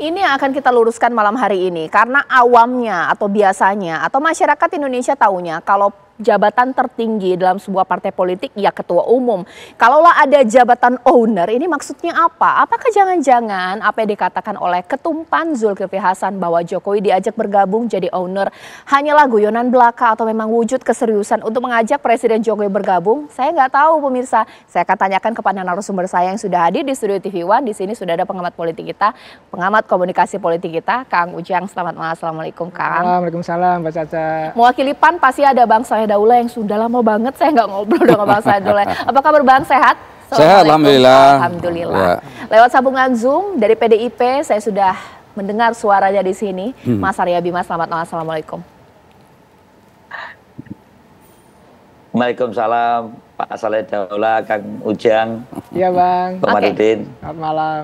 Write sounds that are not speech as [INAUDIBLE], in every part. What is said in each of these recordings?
Ini yang akan kita luruskan malam hari ini karena awamnya atau biasanya atau masyarakat Indonesia tahunya kalau jabatan tertinggi dalam sebuah partai politik ya ketua umum. Kalaulah ada jabatan owner ini maksudnya apa? Apakah jangan-jangan apa yang dikatakan oleh ketumpan Zulkifli Hasan bahwa Jokowi diajak bergabung jadi owner hanyalah guyonan belaka atau memang wujud keseriusan untuk mengajak Presiden Jokowi bergabung? Saya nggak tahu pemirsa. Saya akan tanyakan kepada narasumber saya yang sudah hadir di studio TV One. Di sini sudah ada pengamat politik kita, pengamat komunikasi politik kita, Kang Ujang. Selamat malam, Assalamualaikum Kang. Waalaikumsalam Mbak Caca. Mewakili PAN pasti ada Bang saya Daula yang sudah lama banget saya nggak ngobrol dengan Bang Sadola. Apa kabar Bang? Sehat? Sehat, Alhamdulillah. Alhamdulillah. Ya. Lewat sambungan Zoom dari PDIP, saya sudah mendengar suaranya di sini. Hmm. Mas Arya Bima, selamat malam. Assalamualaikum. Waalaikumsalam, Pak Saleh Daula, Kang Ujang. Iya, Bang. Pak okay. Selamat malam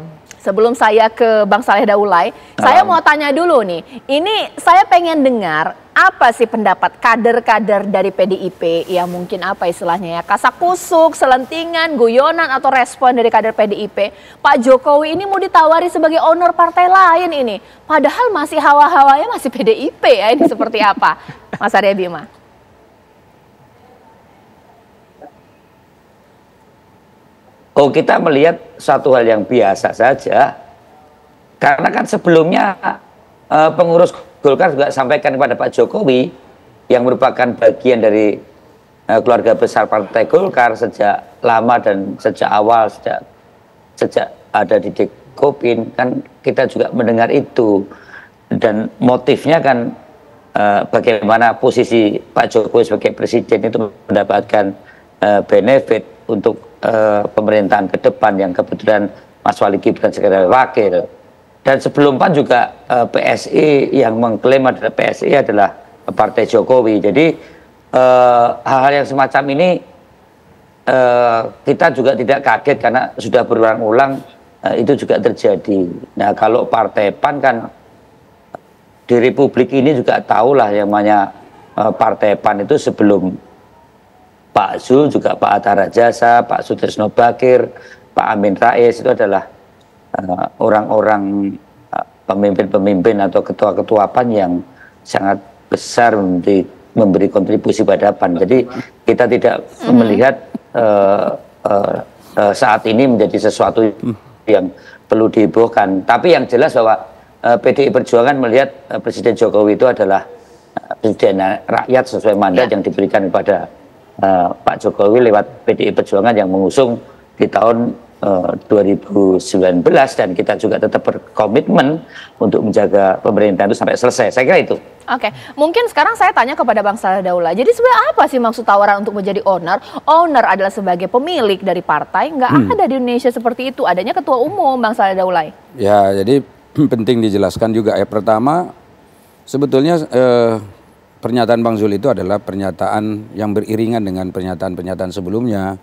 sebelum saya ke Bang Saleh Daulay, Alam. saya mau tanya dulu nih. Ini saya pengen dengar apa sih pendapat kader-kader dari PDIP ya mungkin apa istilahnya ya kasak kusuk, selentingan, guyonan atau respon dari kader PDIP. Pak Jokowi ini mau ditawari sebagai owner partai lain ini. Padahal masih hawa-hawanya masih PDIP ya ini seperti apa? Mas Arya Bima. Kalau oh, kita melihat satu hal yang biasa saja, karena kan sebelumnya eh, pengurus Golkar juga sampaikan kepada Pak Jokowi yang merupakan bagian dari eh, keluarga besar Partai Golkar sejak lama dan sejak awal sejak sejak ada di Dekopin kan kita juga mendengar itu dan motifnya kan eh, bagaimana posisi Pak Jokowi sebagai presiden itu mendapatkan benefit untuk uh, pemerintahan ke depan yang kebetulan Mas Wali Gibran sekedar wakil. Dan sebelum PAN juga uh, eh, PSI yang mengklaim adalah PSI adalah Partai Jokowi. Jadi eh, hal-hal uh, yang semacam ini uh, kita juga tidak kaget karena sudah berulang-ulang uh, itu juga terjadi. Nah kalau Partai PAN kan di Republik ini juga tahulah yang namanya uh, Partai PAN itu sebelum Pak zul juga Pak Atta Rajasa, Pak Sutrisno Bakir, Pak Amin Rais itu adalah eh, orang-orang uh, pemimpin-pemimpin atau ketua-ketua PAN yang sangat besar memberi, memberi kontribusi pada PAN. Jadi kita tidak -hmm. melihat uh, uh, uh, saat ini menjadi sesuatu mm. yang perlu dihebohkan. Tapi yang jelas bahwa uh, PDI Perjuangan melihat uh, Presiden Jokowi itu adalah uh, presiden rakyat sesuai mandat ya. yang diberikan kepada Eh, Pak Jokowi lewat PDI Perjuangan yang mengusung di tahun 2019 eh, dan kita juga tetap berkomitmen untuk menjaga pemerintahan itu sampai selesai. Saya kira itu. Oke, okay. mungkin sekarang saya tanya kepada Bang Saleh Daulay. Jadi sebenarnya apa sih maksud tawaran untuk menjadi owner? Owner adalah sebagai pemilik dari partai. Nggak hmm. ada di Indonesia seperti itu. Adanya ketua umum Bang Saleh Daulay. Ya, jadi [CLEARS THROAT] penting dijelaskan juga ya. Pertama, sebetulnya eh, pernyataan Bang Zul itu adalah pernyataan yang beriringan dengan pernyataan-pernyataan sebelumnya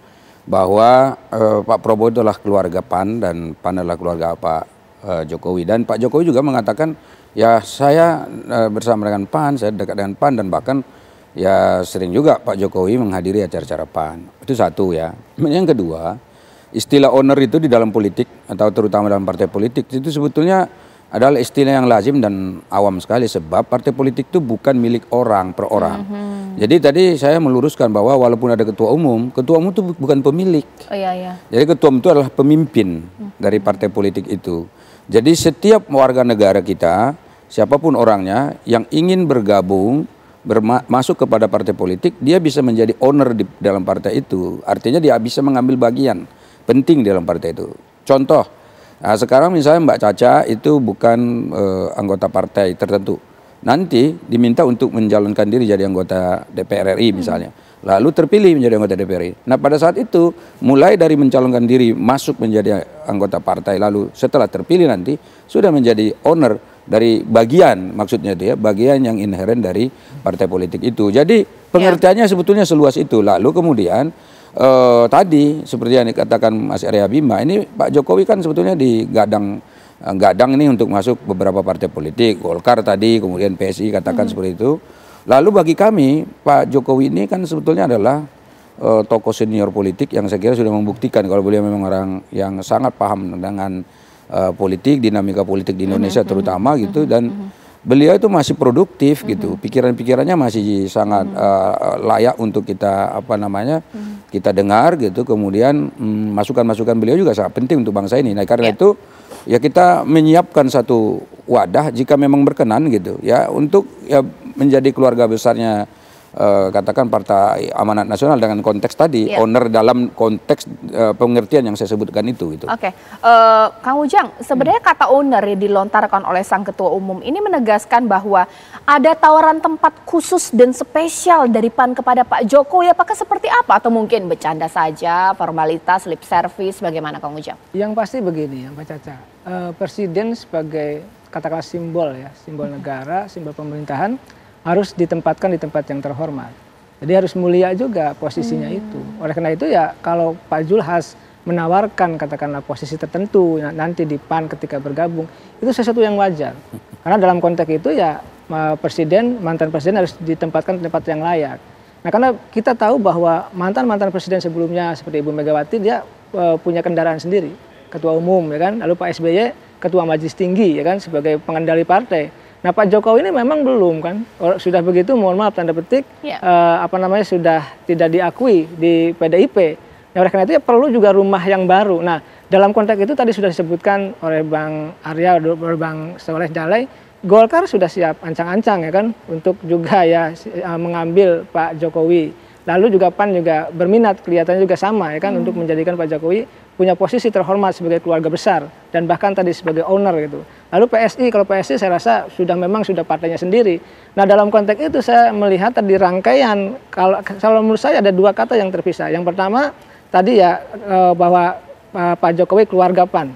bahwa eh, Pak Prabowo adalah keluarga PAN dan PAN adalah keluarga Pak eh, Jokowi dan Pak Jokowi juga mengatakan ya saya eh, bersama dengan PAN, saya dekat dengan PAN dan bahkan ya sering juga Pak Jokowi menghadiri acara-acara PAN. Itu satu ya. Yang kedua, istilah owner itu di dalam politik atau terutama dalam partai politik itu sebetulnya adalah istilah yang lazim dan awam sekali sebab partai politik itu bukan milik orang per orang. Mm -hmm. Jadi tadi saya meluruskan bahwa walaupun ada ketua umum, ketua umum itu bukan pemilik. Oh, iya, iya. Jadi ketua umum itu adalah pemimpin mm -hmm. dari partai politik itu. Jadi setiap warga negara kita, siapapun orangnya yang ingin bergabung masuk kepada partai politik, dia bisa menjadi owner di dalam partai itu. Artinya dia bisa mengambil bagian penting dalam partai itu. Contoh Nah, sekarang misalnya Mbak Caca itu bukan uh, anggota partai tertentu. Nanti diminta untuk menjalankan diri jadi anggota DPR RI misalnya. Hmm. Lalu terpilih menjadi anggota DPR RI. Nah, pada saat itu mulai dari mencalonkan diri masuk menjadi anggota partai lalu setelah terpilih nanti sudah menjadi owner dari bagian maksudnya dia ya, bagian yang inherent dari partai politik itu. Jadi ya. pengertiannya yeah. sebetulnya seluas itu. Lalu kemudian eh, tadi seperti yang dikatakan Mas Arya Bima ini Pak Jokowi kan sebetulnya di gadang eh, gadang ini untuk masuk beberapa partai politik Golkar tadi kemudian PSI katakan hmm. seperti itu lalu bagi kami Pak Jokowi ini kan sebetulnya adalah eh, tokoh senior politik yang saya kira sudah membuktikan kalau beliau memang orang yang sangat paham dengan uh, politik, dinamika politik di hmm, Indonesia mm -hmm. terutama hmm, gitu hmm, dan mm -hmm. beliau itu masih produktif gitu. Pikiran-pikirannya masih sangat uh, layak untuk kita apa namanya mm kita dengar gitu kemudian mm, masukan-masukan hmm, beliau juga sangat penting untuk bangsa ini nah karena ya. itu ya kita menyiapkan satu wadah jika memang berkenan gitu ya untuk ya menjadi keluarga besarnya uh, katakan Partai Amanat Nasional dengan konteks tadi yeah. owner dalam konteks uh, pengertian yang saya sebutkan itu gitu. Oke. Okay. Uh, eh, Kang Ujang, sebenarnya hmm. kata owner yang dilontarkan oleh sang ketua umum ini menegaskan bahwa ada tawaran tempat khusus dan spesial dari PAN kepada Pak Jokowi apakah seperti apa atau mungkin bercanda saja, formalitas, lip service bagaimana Kang Ujang? Yang pasti begini ya Pak Caca. Uh, presiden sebagai katakanlah simbol ya, simbol hmm. negara, simbol pemerintahan harus ditempatkan di tempat yang terhormat. Jadi harus mulia juga posisinya hmm. itu. Oleh karena itu ya kalau Pak Julhas menawarkan katakanlah posisi tertentu nanti di PAN ketika bergabung itu sesuatu yang wajar. Karena dalam konteks itu ya presiden mantan presiden harus ditempatkan di tempat yang layak. Nah, karena kita tahu bahwa mantan-mantan presiden sebelumnya seperti Ibu Megawati dia uh, punya kendaraan sendiri, ketua umum ya kan, lalu Pak SBY ketua majelis tinggi ya kan sebagai pengendali partai. Nah Pak Jokowi ini memang belum kan, sudah begitu mohon maaf tanda petik, yeah. Ya. uh, apa namanya sudah tidak diakui di PDIP. Nah ya, oleh karena itu ya perlu juga rumah yang baru. Nah dalam konteks itu tadi sudah disebutkan oleh Bang Arya, oleh Bang Soleh Jalai, Golkar sudah siap ancang-ancang ya kan untuk juga ya eh, mengambil Pak Jokowi Lalu juga PAN juga berminat, kelihatannya juga sama ya kan hmm. untuk menjadikan Pak Jokowi punya posisi terhormat sebagai keluarga besar dan bahkan tadi sebagai owner gitu. Lalu PSI, kalau PSI saya rasa sudah memang sudah partainya sendiri. Nah dalam konteks itu saya melihat tadi rangkaian, kalau, kalau menurut saya ada dua kata yang terpisah. Yang pertama tadi ya eh, bahwa eh, Pak Jokowi keluarga PAN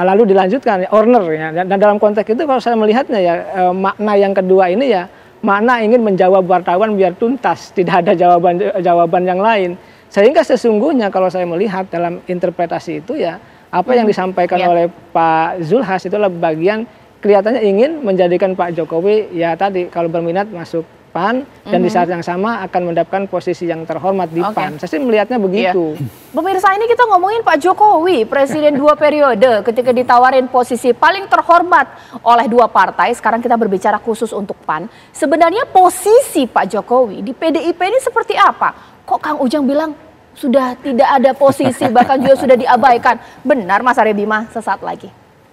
nah, lalu dilanjutkan owner ya dan dalam konteks itu kalau saya melihatnya ya eh, makna yang kedua ini ya mana ingin menjawab wartawan biar tuntas, tidak ada jawaban jawaban yang lain. Sehingga sesungguhnya kalau saya melihat dalam interpretasi itu ya apa yang hmm. disampaikan ya. oleh Pak Zulhas adalah bagian kelihatannya ingin menjadikan Pak Jokowi ya tadi kalau berminat masuk PAN dan mm -hmm. di mhm. saat yang sama akan mendapatkan posisi yang terhormat di okay. PAN. Saya sih melihatnya begitu. Iya. Pemirsa ini kita ngomongin Pak Jokowi, presiden dua periode ketika ditawarin posisi paling terhormat oleh dua partai. Sekarang kita berbicara khusus untuk PAN. Sebenarnya posisi Pak Jokowi di PDIP ini seperti apa? Kok Kang Ujang bilang sudah tidak ada posisi bahkan juga sudah diabaikan. Benar Mas Arya Bima sesaat lagi.